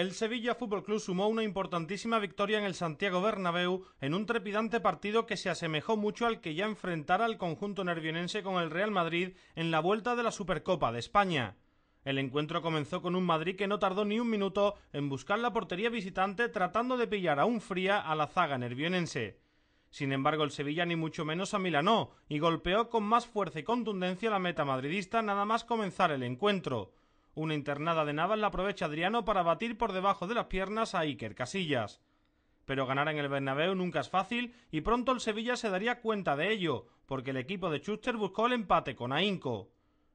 El Sevilla Fútbol Club sumó una importantísima victoria en el Santiago Bernabéu en un trepidante partido que se asemejó mucho al que ya enfrentara el conjunto nervionense con el Real Madrid en la vuelta de la Supercopa de España. El encuentro comenzó con un Madrid que no tardó ni un minuto en buscar la portería visitante tratando de pillar aún fría a la zaga nervionense. Sin embargo, el Sevilla ni mucho menos a amilanó y golpeó con más fuerza y contundencia la meta madridista nada más comenzar el encuentro. Una internada de Navas la aprovecha Adriano para batir por debajo de las piernas a Iker Casillas. Pero ganar en el Bernabéu nunca es fácil y pronto el Sevilla se daría cuenta de ello, porque el equipo de Schuster buscó el empate con ahínco.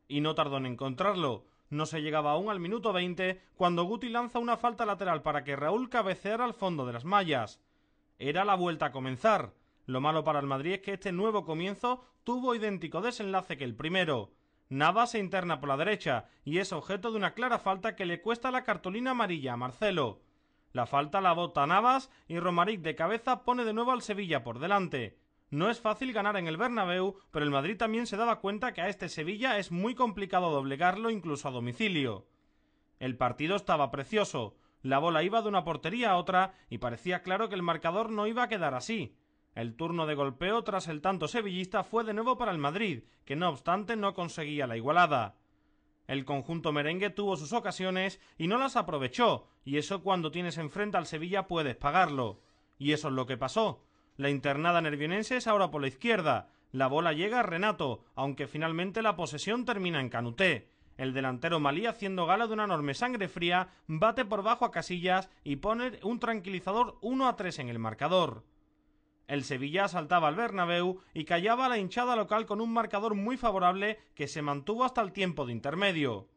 Y no tardó en encontrarlo. No se llegaba aún al minuto 20 cuando Guti lanza una falta lateral para que Raúl cabeceara al fondo de las mallas. Era la vuelta a comenzar. Lo malo para el Madrid es que este nuevo comienzo tuvo idéntico desenlace que el primero. Navas se interna por la derecha y es objeto de una clara falta que le cuesta la cartulina amarilla a Marcelo. La falta la bota Navas y Romaric de cabeza pone de nuevo al Sevilla por delante. No es fácil ganar en el Bernabéu, pero el Madrid también se daba cuenta que a este Sevilla es muy complicado doblegarlo incluso a domicilio. El partido estaba precioso, la bola iba de una portería a otra y parecía claro que el marcador no iba a quedar así. El turno de golpeo tras el tanto sevillista fue de nuevo para el Madrid, que no obstante no conseguía la igualada. El conjunto merengue tuvo sus ocasiones y no las aprovechó, y eso cuando tienes enfrente al Sevilla puedes pagarlo. Y eso es lo que pasó. La internada nervionense es ahora por la izquierda. La bola llega a Renato, aunque finalmente la posesión termina en Canuté. El delantero malí, haciendo gala de una enorme sangre fría, bate por bajo a Casillas y pone un tranquilizador 1 a 3 en el marcador. El Sevilla saltaba al Bernabéu y callaba a la hinchada local con un marcador muy favorable que se mantuvo hasta el tiempo de intermedio.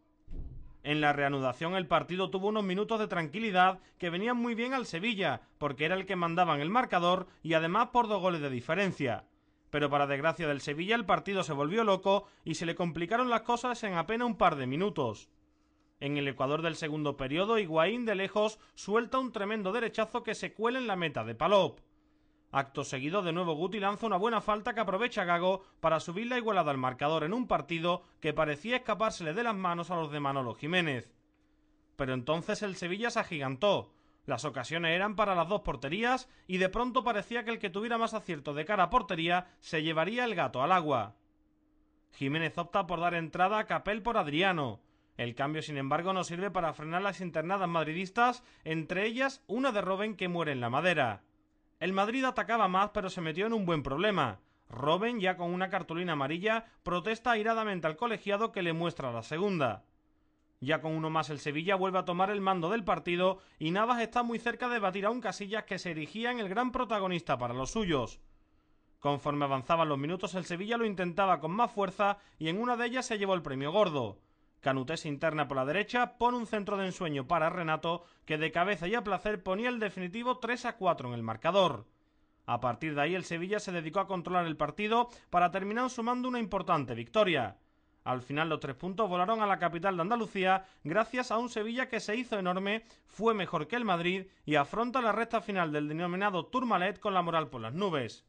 En la reanudación el partido tuvo unos minutos de tranquilidad que venían muy bien al Sevilla, porque era el que mandaban el marcador y además por dos goles de diferencia. Pero para desgracia del Sevilla el partido se volvió loco y se le complicaron las cosas en apenas un par de minutos. En el Ecuador del segundo periodo, Higuaín de lejos suelta un tremendo derechazo que se cuela en la meta de Palop. Acto seguido, de nuevo Guti lanza una buena falta que aprovecha Gago para subir la igualada al marcador en un partido que parecía escapársele de las manos a los de Manolo Jiménez. Pero entonces el Sevilla se agigantó. Las ocasiones eran para las dos porterías y de pronto parecía que el que tuviera más acierto de cara a portería se llevaría el gato al agua. Jiménez opta por dar entrada a Capel por Adriano. El cambio, sin embargo, no sirve para frenar las internadas madridistas, entre ellas una de Robben que muere en la madera. El Madrid atacaba más pero se metió en un buen problema. Robin, ya con una cartulina amarilla, protesta airadamente al colegiado que le muestra la segunda. Ya con uno más el Sevilla vuelve a tomar el mando del partido y Navas está muy cerca de batir a un Casillas que se erigía en el gran protagonista para los suyos. Conforme avanzaban los minutos el Sevilla lo intentaba con más fuerza y en una de ellas se llevó el premio gordo. Canutés interna por la derecha, pone un centro de ensueño para Renato, que de cabeza y a placer ponía el definitivo 3 a 4 en el marcador. A partir de ahí el Sevilla se dedicó a controlar el partido para terminar sumando una importante victoria. Al final los tres puntos volaron a la capital de Andalucía gracias a un Sevilla que se hizo enorme, fue mejor que el Madrid y afronta la recta final del denominado Tourmalet con la moral por las nubes.